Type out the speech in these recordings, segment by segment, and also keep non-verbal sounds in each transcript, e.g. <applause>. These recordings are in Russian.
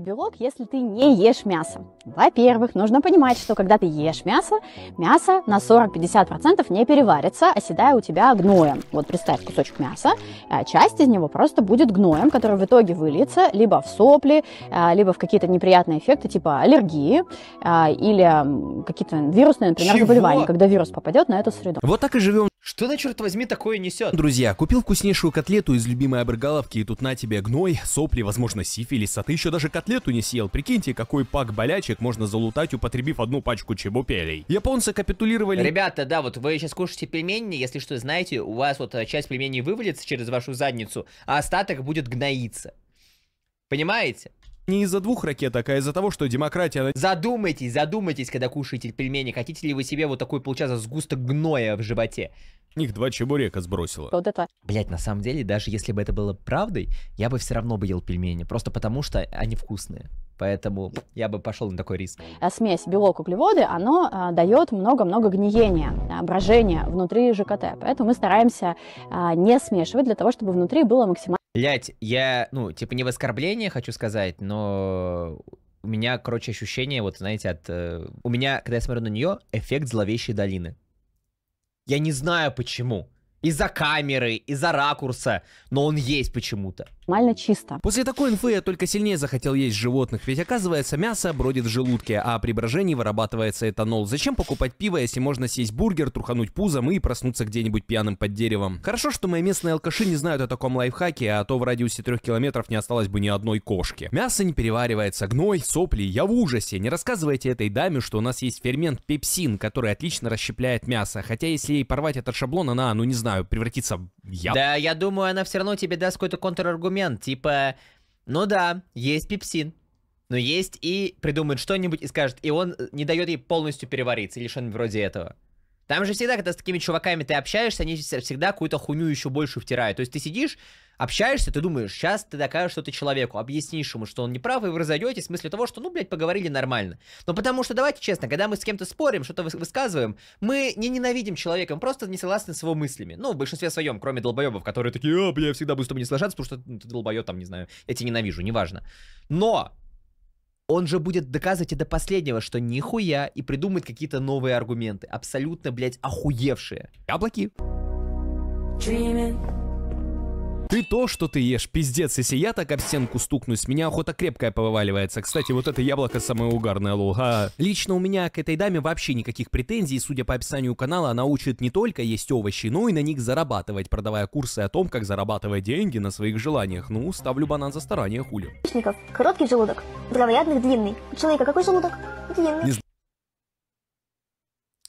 белок, если ты не ешь мясо. Во-первых, нужно понимать, что когда ты ешь мясо, мясо на 40-50% не переварится, оседая а у тебя гноем. Вот представь кусочек мяса, а, часть из него просто будет гноем, который в итоге выльется либо в сопли, а, либо в какие-то неприятные эффекты типа аллергии или какие-то вирусные, например, Чего? заболевания, когда вирус попадет на эту среду. Вот так и живем что на черт возьми, такое несет? Друзья, купил вкуснейшую котлету из любимой обрыгаловки, и тут на тебе гной, сопли, возможно, сифилис, а ты еще даже котлету не съел. Прикиньте, какой пак болячек можно залутать, употребив одну пачку чебупелей. Японцы капитулировали... Ребята, да, вот вы сейчас кушаете пельмени, если что, знаете, у вас вот э, часть пельменей вывалится через вашу задницу, а остаток будет гноиться. Понимаете? Не из-за двух ракет, а из-за того, что демократия... Задумайтесь, задумайтесь, когда кушаете пельмени. Хотите ли вы себе вот такой, получается, сгусток гноя в животе? них два чебурека сбросила. Вот это. Блять, на самом деле, даже если бы это было правдой, я бы все равно бы ел пельмени, просто потому что они вкусные. Поэтому я бы пошел на такой риск. Э, смесь белок углеводы, оно а, э, дает много-много гниения, брожения внутри ЖКТ. Поэтому мы стараемся а, не смешивать для того, чтобы внутри было максимально Блять, я, ну, типа не в оскорбление хочу сказать, но у меня, короче, ощущение, вот, знаете, от... Э, у меня, когда я смотрю на нее, эффект зловещей долины. Я не знаю почему. Из-за камеры, из-за ракурса, но он есть почему-то максимально чисто. После такой инфы я только сильнее захотел есть животных, ведь оказывается мясо бродит в желудке, а при брожении вырабатывается этанол. Зачем покупать пиво, если можно съесть бургер, трухануть пузом и проснуться где-нибудь пьяным под деревом? Хорошо, что мои местные алкаши не знают о таком лайфхаке, а то в радиусе трех километров не осталось бы ни одной кошки. Мясо не переваривается, гной, сопли, я в ужасе. Не рассказывайте этой даме, что у нас есть фермент пепсин, который отлично расщепляет мясо, хотя если ей порвать этот шаблон, она, ну не знаю, превратится в я. Да, я думаю, она все равно тебе даст какой-то контраргумент аргумент, типа, ну да, есть пепсин, но есть и придумает что-нибудь и скажет, и он э, не дает ей полностью перевариться, или что-нибудь вроде этого. Там же всегда, когда с такими чуваками ты общаешься, они всегда какую-то хуйню еще больше втирают. То есть ты сидишь, общаешься, ты думаешь, сейчас ты докажешь что ты человеку, объяснишь ему, что он не прав, и вы разойдетесь в смысле того, что, ну, блядь, поговорили нормально. Но потому что, давайте честно, когда мы с кем-то спорим, что-то высказываем, мы не ненавидим человека, мы просто не согласны с его мыслями. Ну, в большинстве своем, кроме долбоебов, которые такие, а, бля, я всегда буду с тобой не соглашаться, потому что ну, ты долбоеб, там, не знаю, я тебя ненавижу, неважно. Но он же будет доказывать и до последнего, что нихуя, и придумает какие-то новые аргументы, абсолютно, блядь, охуевшие. Яблоки. Dreaming. Ты то, что ты ешь, пиздец. Если я так об стенку стукнусь, меня охота крепкая повываливается. Кстати, вот это яблоко самое угарное, А Лично у меня к этой даме вообще никаких претензий. Судя по описанию канала, она учит не только есть овощи, но и на них зарабатывать, продавая курсы о том, как зарабатывать деньги на своих желаниях. Ну, ставлю банан за старание, хули. Короткий желудок, травоядных длинный. У человека какой желудок? Длинный.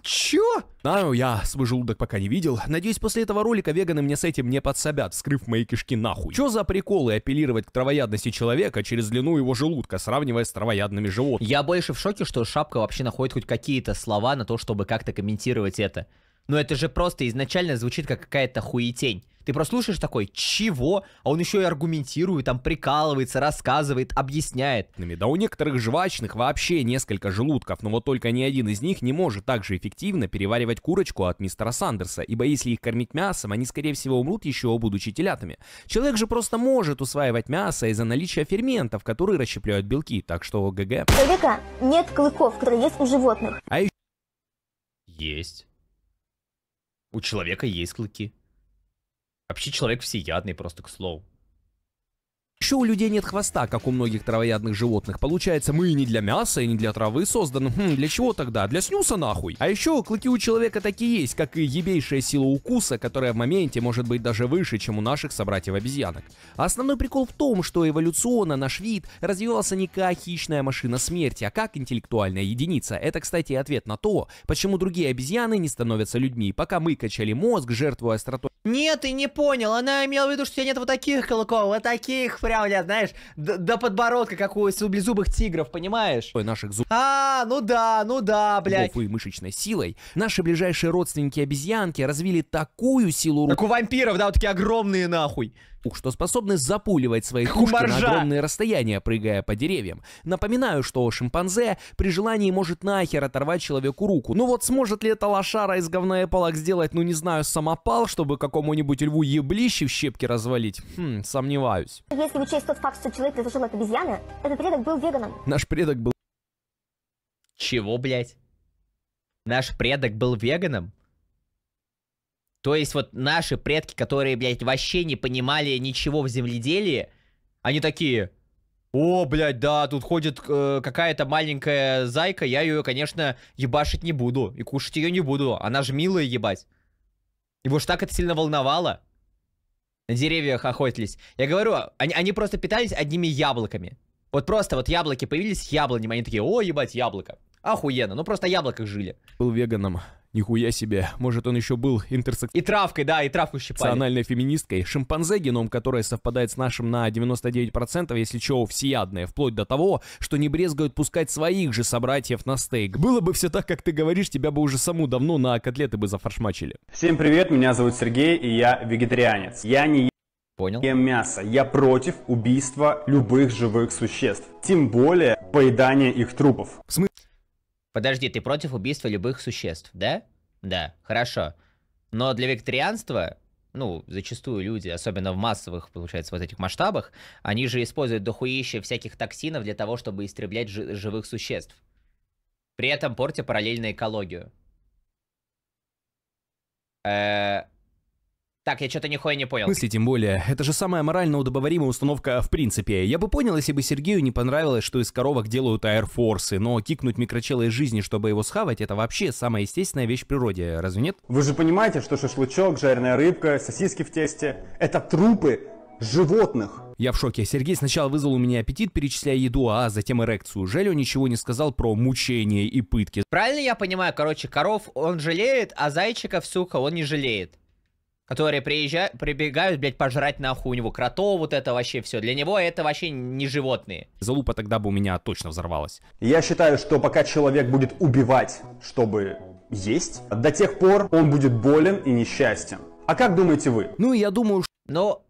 Чё? Ну, я свой желудок пока не видел. Надеюсь, после этого ролика веганы мне с этим не подсобят, вскрыв мои кишки нахуй. Чё за приколы апеллировать к травоядности человека через длину его желудка, сравнивая с травоядными животными? Я больше в шоке, что Шапка вообще находит хоть какие-то слова на то, чтобы как-то комментировать это. Но это же просто изначально звучит как какая-то хуетень. Ты прослушаешь такой, чего? А он еще и аргументирует, там прикалывается, рассказывает, объясняет. Да у некоторых жвачных вообще несколько желудков, но вот только ни один из них не может так же эффективно переваривать курочку от мистера Сандерса, ибо если их кормить мясом, они скорее всего умрут еще будучи телятами. Человек же просто может усваивать мясо из-за наличия ферментов, которые расщепляют белки, так что ГГ. человека нет клыков, которые есть у животных. А еще... Есть. У человека есть клыки. Вообще человек всеядный просто, к слову еще у людей нет хвоста, как у многих травоядных животных. Получается, мы и не для мяса, и не для травы созданы. Хм, для чего тогда? Для снюса нахуй? А еще клыки у человека такие есть, как и ебейшая сила укуса, которая в моменте может быть даже выше, чем у наших собратьев-обезьянок. А основной прикол в том, что эволюционно наш вид развивался не как хищная машина смерти, а как интеллектуальная единица. Это, кстати, ответ на то, почему другие обезьяны не становятся людьми, пока мы качали мозг, жертвуя остротой. Нет, ты не понял, она имела в виду, что у тебя нет вот таких клыков, вот таких прям у меня, знаешь, до, до подбородка, как у близубых тигров, понимаешь? Ой, наших зуб... А, ну да, ну да, блядь. и мышечной силой наши ближайшие родственники-обезьянки развили такую силу... Как у вампиров, да, вот такие огромные нахуй. Ух, что способны запуливать свои тушки на огромные расстояния, прыгая по деревьям. Напоминаю, что шимпанзе при желании может нахер оторвать человеку руку. Ну вот сможет ли эта лошара из говна и палок сделать, ну не знаю, самопал, чтобы какому-нибудь льву еблище в щепки развалить? Хм, сомневаюсь. Если вы учесть тот факт, что человек произошел от обезьяны, этот предок был веганом. Наш предок был... Чего, блядь? Наш предок был веганом? То есть вот наши предки, которые, блядь, вообще не понимали ничего в земледелии, они такие... О, блядь, да, тут ходит э, какая-то маленькая зайка, я ее, конечно, ебашить не буду и кушать ее не буду, она же милая ебать. Его ж так это сильно волновало на деревьях охотились. Я говорю, они, они просто питались одними яблоками. Вот просто вот яблоки появились, яблони, они такие, о, ебать, яблоко. Охуенно, ну просто яблоках жили. Был веганом. Нихуя себе, может он еще был интерсекс... И травкой, да, и травку щипали. Национальной феминисткой, шимпанзе, геном которой совпадает с нашим на 99%, если чего, всеядное, вплоть до того, что не брезгают пускать своих же собратьев на стейк. Было бы все так, как ты говоришь, тебя бы уже саму давно на котлеты бы зафаршмачили. Всем привет, меня зовут Сергей, и я вегетарианец. Я не Понял. Ем мясо. Я против убийства любых живых существ. Тем более поедания их трупов. В смысле? Подожди, ты против убийства любых существ, да? Да, хорошо. Но для вегетарианства, ну, зачастую люди, особенно в массовых, получается, вот этих масштабах, они же используют дохуище всяких токсинов для того, чтобы истреблять жи- живых существ. При этом портя параллельно экологию. Э так, я что-то нихуя не понял. В тем более, это же самая морально удобоваримая установка в принципе. Я бы понял, если бы Сергею не понравилось, что из коровок делают аэрфорсы, но кикнуть микрочела из жизни, чтобы его схавать, это вообще самая естественная вещь в природе, разве нет? Вы же понимаете, что шашлычок, жареная рыбка, сосиски в тесте – это трупы животных. Я в шоке. Сергей сначала вызвал у меня аппетит, перечисляя еду, а затем эрекцию. он ничего не сказал про мучения и пытки. Правильно я понимаю, короче, коров он жалеет, а зайчиков, сука, он не жалеет которые приезжают, прибегают, блядь, пожрать нахуй у него кротов, вот это вообще все. Для него это вообще не животные. Залупа тогда бы у меня точно взорвалась. Я считаю, что пока человек будет убивать, чтобы есть, до тех пор он будет болен и несчастен. А как думаете вы? Ну, я думаю, что... Ну,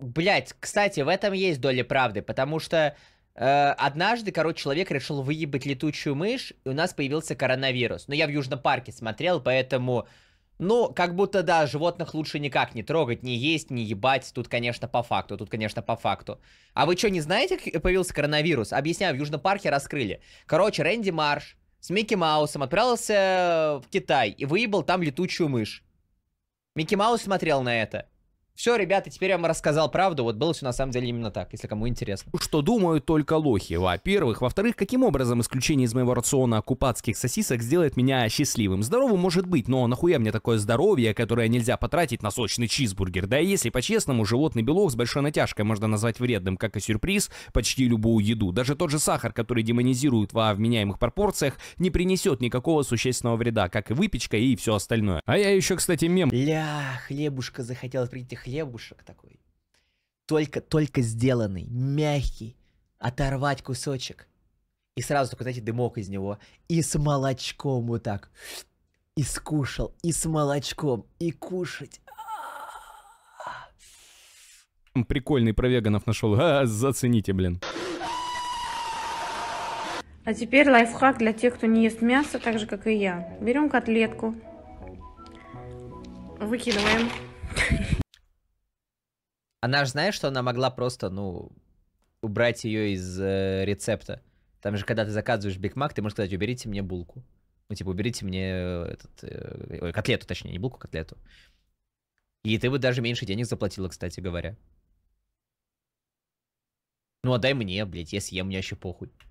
блядь, кстати, в этом есть доля правды, потому что э, однажды, короче, человек решил выебать летучую мышь, и у нас появился коронавирус. Но ну, я в Южном парке смотрел, поэтому ну, как будто, да, животных лучше никак не трогать, не есть, не ебать. Тут, конечно, по факту, тут, конечно, по факту. А вы что, не знаете, как появился коронавирус? Объясняю, в Южном парке раскрыли. Короче, Рэнди Марш с Микки Маусом отправился в Китай и выебал там летучую мышь. Микки Маус смотрел на это. Все, ребята, теперь я вам рассказал правду. Вот было все на самом деле именно так, если кому интересно. Что думают только лохи, во-первых. Во-вторых, каким образом исключение из моего рациона купацких сосисок сделает меня счастливым? Здоровым может быть, но нахуя мне такое здоровье, которое нельзя потратить на сочный чизбургер? Да и если по-честному, животный белок с большой натяжкой можно назвать вредным, как и сюрприз, почти любую еду. Даже тот же сахар, который демонизируют во вменяемых пропорциях, не принесет никакого существенного вреда, как и выпечка и все остальное. А я еще, кстати, мем... Ля, хлебушка захотела прийти хлебушек такой, только, только сделанный, мягкий, оторвать кусочек. И сразу такой, знаете, дымок из него. И с молочком вот так. И скушал, и с молочком, и кушать. Прикольный про веганов нашел. А, зацените, блин. А теперь лайфхак для тех, кто не ест мясо, так же, как и я. Берем котлетку, выкидываем. Она же знает, что она могла просто, ну, убрать ее из э, рецепта. Там же, когда ты заказываешь Биг Мак, ты можешь сказать, уберите мне булку. Ну, типа, уберите мне э, этот, э, котлету, точнее, не булку, котлету. И ты бы даже меньше денег заплатила, кстати говоря. Ну, отдай мне, блядь, я съем, мне еще похуй. <laughs>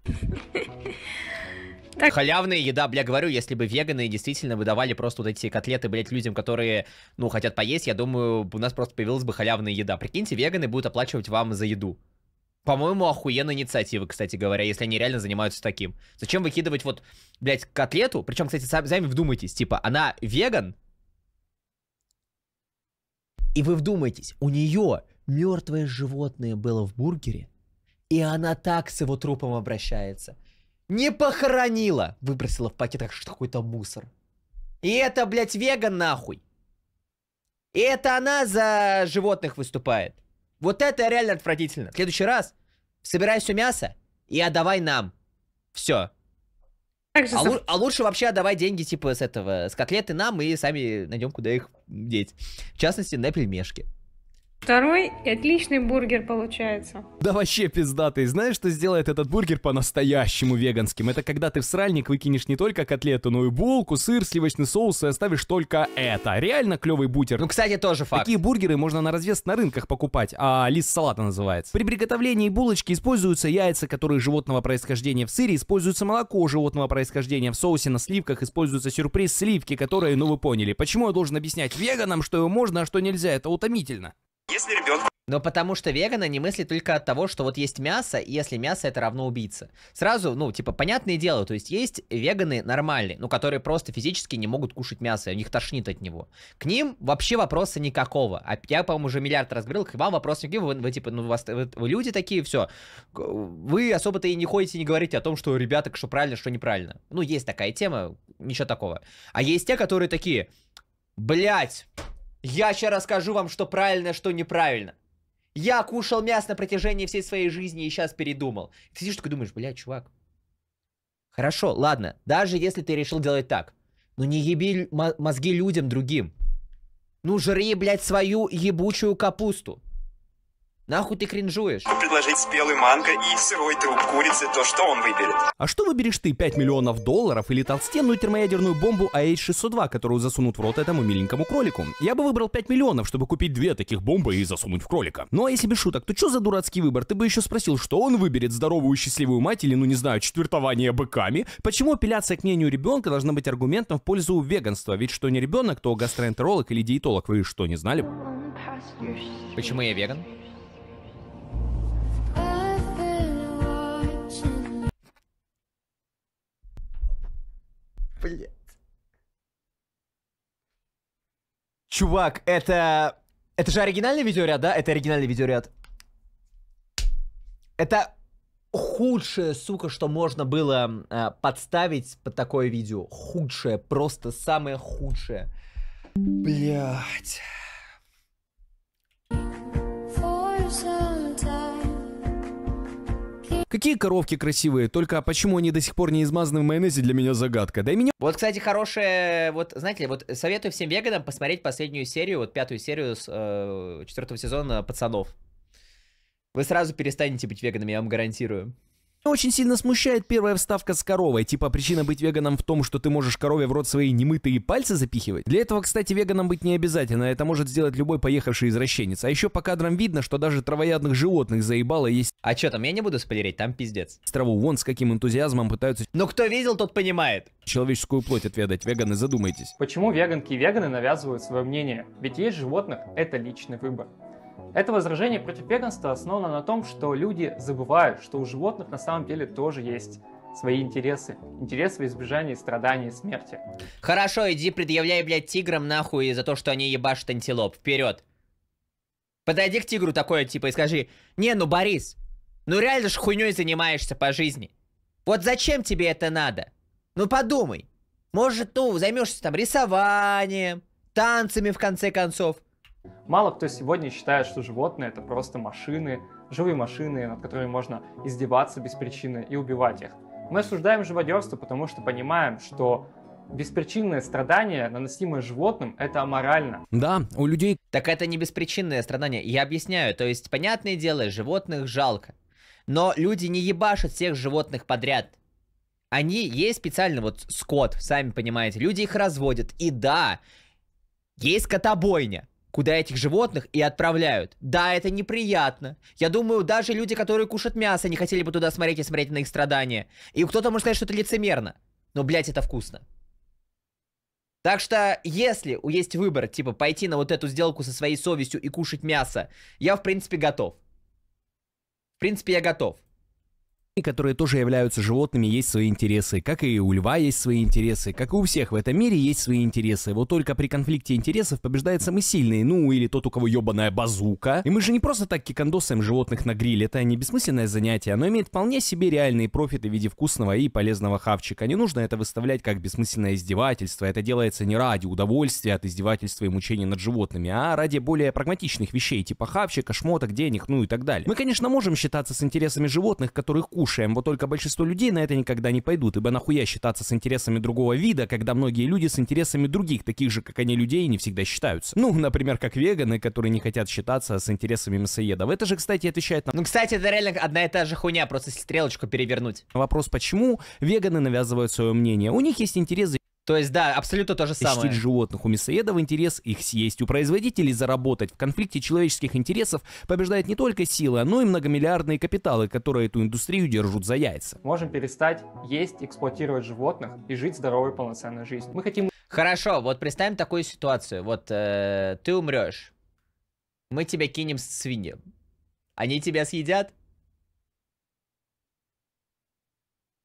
Так. Халявная еда, бля, говорю, если бы веганы действительно выдавали просто вот эти котлеты, блядь, людям, которые, ну, хотят поесть, я думаю, у нас просто появилась бы халявная еда. Прикиньте, веганы будут оплачивать вам за еду. По-моему, охуенная инициатива, кстати говоря, если они реально занимаются таким. Зачем выкидывать вот, блядь, котлету? Причем, кстати, сами, вдумайтесь, типа, она веган, и вы вдумайтесь, у нее мертвое животное было в бургере, и она так с его трупом обращается. Не похоронила. Выбросила в пакетах что какой-то мусор. И это, блядь, веган нахуй. И это она за животных выступает. Вот это реально отвратительно. В следующий раз собирай все мясо и отдавай нам. Все. А, лу- а лучше вообще отдавай деньги типа с этого, с котлеты нам и сами найдем, куда их деть. В частности, на пельмешки. Второй и отличный бургер получается. Да вообще пиздатый. Знаешь, что сделает этот бургер по-настоящему веганским? Это когда ты в сральник выкинешь не только котлету, но и булку, сыр, сливочный соус и оставишь только это. Реально клевый бутер. Ну, кстати, тоже факт. Такие бургеры можно на развес на рынках покупать, а лист салата называется. При приготовлении булочки используются яйца, которые животного происхождения в сыре, используется молоко животного происхождения в соусе, на сливках используется сюрприз сливки, которые, ну вы поняли. Почему я должен объяснять веганам, что его можно, а что нельзя? Это утомительно. Если ребенку... Но потому что веганы не мыслят только от того, что вот есть мясо, и если мясо это равно убийца. Сразу, ну, типа, понятное дело, то есть есть веганы нормальные, ну, которые просто физически не могут кушать мясо, у них тошнит от него. К ним вообще вопроса никакого. А я, по-моему, уже миллиард раз говорил, к вам вопросов никаких, вы, вы типа, ну, у вас, вы, вы люди такие, все. Вы особо-то и не ходите, не говорите о том, что, ребята, что правильно, что неправильно. Ну, есть такая тема, ничего такого. А есть те, которые такие, блять, я сейчас расскажу вам, что правильно, что неправильно. Я кушал мясо на протяжении всей своей жизни и сейчас передумал. Ты сидишь такой думаешь, бля, чувак. Хорошо, ладно, даже если ты решил делать так. но ну не еби мозги людям другим. Ну жри, блядь, свою ебучую капусту. Нахуй ты кринжуешь? Предложить спелый манго и сырой труп курицы, то что он выберет? А что выберешь ты, 5 миллионов долларов или толстенную термоядерную бомбу AH-602, а которую засунут в рот этому миленькому кролику? Я бы выбрал 5 миллионов, чтобы купить две таких бомбы и засунуть в кролика. Ну а если без шуток, то что за дурацкий выбор? Ты бы еще спросил, что он выберет, здоровую счастливую мать или, ну не знаю, четвертование быками? Почему апелляция к мнению ребенка должна быть аргументом в пользу веганства? Ведь что не ребенок, то гастроэнтеролог или диетолог. Вы что, не знали? Почему я веган? Чувак, это... Это же оригинальный видеоряд, да? Это оригинальный видеоряд. Это худшее, сука, что можно было э, подставить под такое видео. Худшее, просто самое худшее. Блять. Какие коровки красивые, только почему они до сих пор не измазаны в майонезе, для меня загадка. Да и меня... Вот, кстати, хорошее, вот, знаете вот советую всем веганам посмотреть последнюю серию, вот пятую серию с э, четвертого сезона «Пацанов». Вы сразу перестанете быть веганами, я вам гарантирую. Очень сильно смущает первая вставка с коровой, типа причина быть веганом в том, что ты можешь корове в рот свои немытые пальцы запихивать. Для этого, кстати, веганом быть не обязательно, это может сделать любой поехавший извращенец. А еще по кадрам видно, что даже травоядных животных заебало есть... А что там, я не буду спойлерить, там пиздец. С Траву вон с каким энтузиазмом пытаются... Но ну, кто видел, тот понимает. Человеческую плоть отведать, веганы, задумайтесь. Почему веганки и веганы навязывают свое мнение? Ведь есть животных, это личный выбор. Это возражение против веганства основано на том, что люди забывают, что у животных на самом деле тоже есть свои интересы. Интересы в избежании страданий и смерти. Хорошо, иди предъявляй, блядь, тиграм нахуй за то, что они ебашат антилоп. Вперед. Подойди к тигру такое, типа, и скажи, не, ну, Борис, ну реально ж хуйней занимаешься по жизни. Вот зачем тебе это надо? Ну подумай. Может, ну, займешься там рисованием, танцами, в конце концов. Мало кто сегодня считает, что животные это просто машины, живые машины, над которыми можно издеваться без причины и убивать их. Мы осуждаем живодерство, потому что понимаем, что Беспричинное страдание, наносимое животным, это аморально. Да, у людей... Так это не беспричинное страдание, я объясняю. То есть, понятное дело, животных жалко. Но люди не ебашат всех животных подряд. Они есть специально, вот скот, сами понимаете, люди их разводят. И да, есть котобойня куда этих животных и отправляют. Да, это неприятно. Я думаю, даже люди, которые кушают мясо, не хотели бы туда смотреть и смотреть на их страдания. И кто-то может сказать, что это лицемерно. Но, блядь, это вкусно. Так что, если есть выбор, типа, пойти на вот эту сделку со своей совестью и кушать мясо, я, в принципе, готов. В принципе, я готов и которые тоже являются животными, есть свои интересы. Как и у льва есть свои интересы, как и у всех в этом мире есть свои интересы. Вот только при конфликте интересов побеждает самый сильный, ну или тот, у кого ебаная базука. И мы же не просто так кикандосаем животных на гриле, это не бессмысленное занятие, оно имеет вполне себе реальные профиты в виде вкусного и полезного хавчика. Не нужно это выставлять как бессмысленное издевательство, это делается не ради удовольствия от издевательства и мучений над животными, а ради более прагматичных вещей, типа хавчика, шмоток, денег, ну и так далее. Мы, конечно, можем считаться с интересами животных, которых кушают, ушием. Вот только большинство людей на это никогда не пойдут, ибо нахуя считаться с интересами другого вида, когда многие люди с интересами других, таких же, как они, людей, не всегда считаются. Ну, например, как веганы, которые не хотят считаться с интересами мясоедов. Это же, кстати, отвечает на... Ну, кстати, это реально одна и та же хуйня, просто стрелочку перевернуть. Вопрос, почему веганы навязывают свое мнение? У них есть интересы то есть, да, абсолютно то же самое. Защитить животных у мясоедов интерес их съесть. У производителей заработать в конфликте человеческих интересов побеждает не только сила, но и многомиллиардные капиталы, которые эту индустрию держат за яйца. Можем перестать есть, эксплуатировать животных и жить здоровой полноценной жизнью. Мы хотим... Хорошо, вот представим такую ситуацию. Вот э, ты умрешь. Мы тебя кинем с свиньем. Они тебя съедят?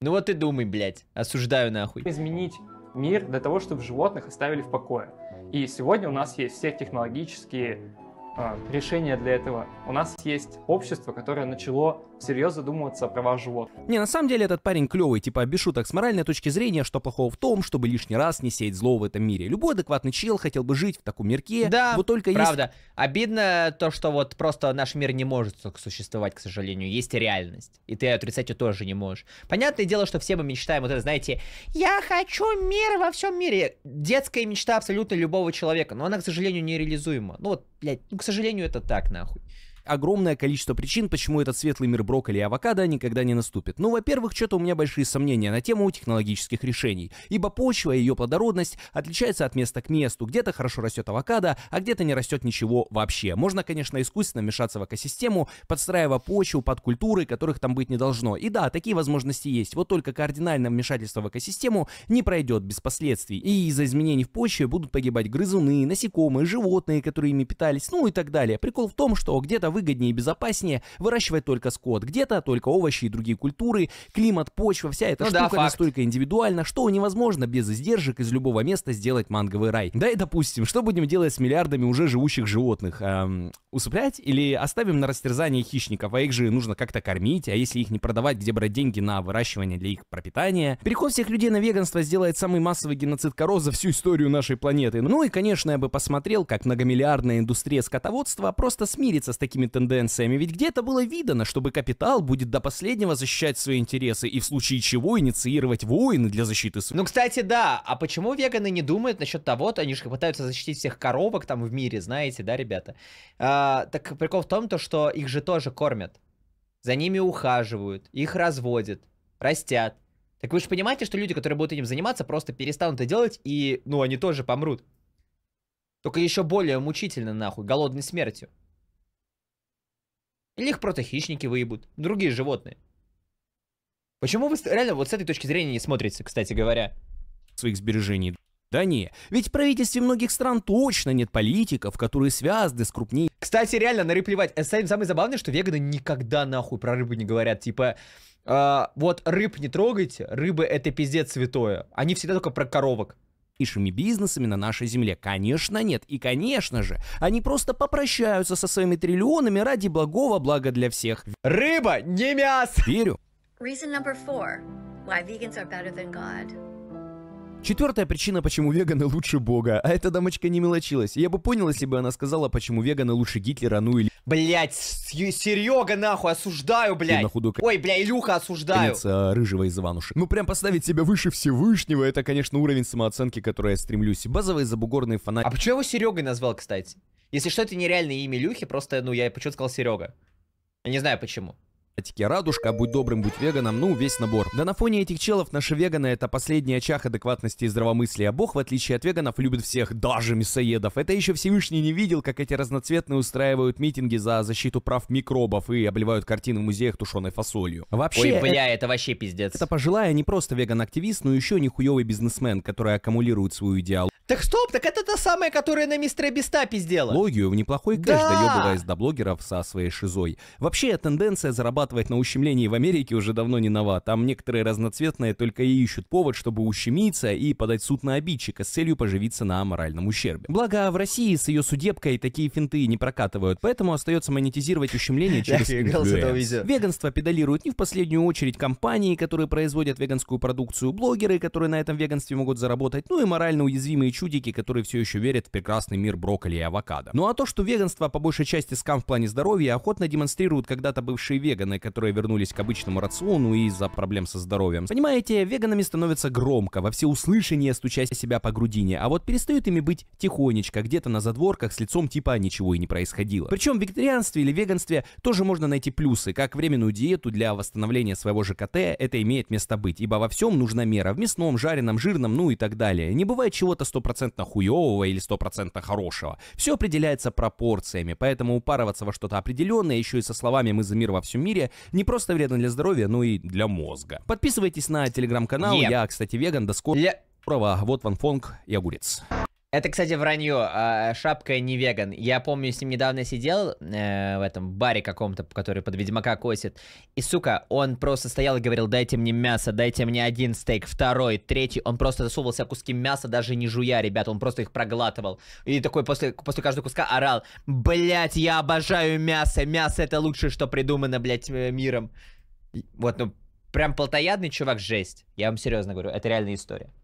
Ну вот и думай, блядь. Осуждаю нахуй. Изменить мир для того, чтобы животных оставили в покое. И сегодня у нас есть все технологические а, решение для этого. У нас есть общество, которое начало всерьез задумываться о правах животных. Не, на самом деле этот парень клевый, типа, без шуток, с моральной точки зрения, что плохого в том, чтобы лишний раз не сеять зло в этом мире. Любой адекватный чел хотел бы жить в таком мирке, да, вот только правда. Есть... Обидно то, что вот просто наш мир не может существовать, к сожалению. Есть реальность, и ты отрицать ее тоже не можешь. Понятное дело, что все мы мечтаем, вот это, знаете, я хочу мир во всем мире. Детская мечта абсолютно любого человека, но она, к сожалению, нереализуема. Ну вот, блядь, к сожалению, это так, нахуй огромное количество причин, почему этот светлый мир брокколи и авокадо никогда не наступит. Ну, во-первых, что-то у меня большие сомнения на тему технологических решений, ибо почва и ее плодородность отличается от места к месту. Где-то хорошо растет авокадо, а где-то не растет ничего вообще. Можно, конечно, искусственно мешаться в экосистему, подстраивая почву под культуры, которых там быть не должно. И да, такие возможности есть, вот только кардинальное вмешательство в экосистему не пройдет без последствий. И из-за изменений в почве будут погибать грызуны, насекомые, животные, которые ими питались, ну и так далее. Прикол в том, что где-то выгоднее и безопаснее выращивать только скот, где-то только овощи и другие культуры, климат, почва, вся эта ну штука да, настолько индивидуальна, что невозможно без издержек из любого места сделать манговый рай. Да и допустим, что будем делать с миллиардами уже живущих животных? Эм, усыплять или оставим на растерзание хищников, а их же нужно как-то кормить, а если их не продавать, где брать деньги на выращивание для их пропитания? Переход всех людей на веганство сделает самый массовый геноцид коров за всю историю нашей планеты. Ну и, конечно, я бы посмотрел, как многомиллиардная индустрия скотоводства просто смирится с такими экономическими тенденциями, ведь где-то было видано, чтобы капитал будет до последнего защищать свои интересы и в случае чего инициировать войны для защиты своих. Ну, кстати, да, а почему веганы не думают насчет того, то они же пытаются защитить всех коровок там в мире, знаете, да, ребята? А, так прикол в том, то, что их же тоже кормят. За ними ухаживают, их разводят, растят. Так вы же понимаете, что люди, которые будут этим заниматься, просто перестанут это делать, и, ну, они тоже помрут. Только еще более мучительно, нахуй, голодной смертью. Или их просто хищники выебут, другие животные. Почему вы реально вот с этой точки зрения не смотрите, кстати говоря? Своих сбережений. Да не, ведь в правительстве многих стран точно нет политиков, которые связаны с крупней... Кстати, реально, на рыб плевать. Э, самое забавное, что веганы никогда нахуй про рыбу не говорят. Типа, э, вот рыб не трогайте, рыбы это пиздец святое. Они всегда только про коровок и шими-бизнесами на нашей земле? Конечно нет. И, конечно же, они просто попрощаются со своими триллионами ради благого блага для всех. Рыба, не мясо! Верю. Reason number four. Why vegans are better than God. Четвертая причина, почему веганы лучше бога. А эта дамочка не мелочилась. Я бы понял, если бы она сказала, почему веганы лучше Гитлера, ну или... Блять, Серега нахуй, осуждаю, блять. На худую... Ой, бля, Илюха, осуждаю. Конец, а, рыжего из Иванушек. Ну прям поставить себя выше Всевышнего, это, конечно, уровень самооценки, к которой я стремлюсь. Базовые забугорные фанаты. А почему его Серегой назвал, кстати? Если что, это нереальное имя Илюхи, просто, ну, я почему сказал Серега. Я не знаю почему. Атике радужка, будь добрым, будь веганом, ну, весь набор. Да на фоне этих челов наши веганы это последний очаг адекватности и здравомыслия. А бог, в отличие от веганов, любит всех, даже мясоедов. Это еще Всевышний не видел, как эти разноцветные устраивают митинги за защиту прав микробов и обливают картины в музеях тушеной фасолью. Вообще, Ой, бля, это, это вообще пиздец. Это пожилая не просто веган-активист, но еще нихуевый бизнесмен, который аккумулирует свою идеал. Так стоп, так это та самая, которая на мистера Биста пиздела. Логию в неплохой кэш да. доебываясь до блогеров со своей шизой. Вообще, тенденция зарабатывать зарабатывать на ущемлении в Америке уже давно не нова. Там некоторые разноцветные только и ищут повод, чтобы ущемиться и подать суд на обидчика с целью поживиться на моральном ущербе. Благо, в России с ее судебкой такие финты не прокатывают, поэтому остается монетизировать ущемление <laughs> через Веганство педалируют не в последнюю очередь компании, которые производят веганскую продукцию, блогеры, которые на этом веганстве могут заработать, ну и морально уязвимые чудики, которые все еще верят в прекрасный мир брокколи и авокадо. Ну а то, что веганство по большей части скам в плане здоровья, охотно демонстрируют когда-то бывшие веганы, которые вернулись к обычному рациону из-за проблем со здоровьем. Понимаете, веганами становятся громко, во всеуслышание стуча себя по грудине, а вот перестают ими быть тихонечко, где-то на задворках с лицом типа ничего и не происходило. Причем в вегетарианстве или веганстве тоже можно найти плюсы, как временную диету для восстановления своего ЖКТ, это имеет место быть, ибо во всем нужна мера, в мясном, жареном, жирном, ну и так далее. Не бывает чего-то стопроцентно хуевого или стопроцентно хорошего. Все определяется пропорциями, поэтому упарываться во что-то определенное, еще и со словами «мы за мир во всем мире» эфире. Не просто вредно для здоровья, но и для мозга. Подписывайтесь на телеграм-канал. Я, кстати, веган. До скорого. Yeah. Вот Ван Фонг и огурец. Это, кстати, вранье. А, шапка не веган. Я помню, с ним недавно сидел э, в этом баре каком-то, который под Ведьмака косит. И, сука, он просто стоял и говорил, дайте мне мясо, дайте мне один стейк, второй, третий. Он просто засовывался куски мяса, даже не жуя, ребят. Он просто их проглатывал. И такой после, после каждого куска орал, блять, я обожаю мясо. Мясо это лучшее, что придумано, блять, э, миром. вот, ну, прям плотоядный чувак, жесть. Я вам серьезно говорю, это реальная история.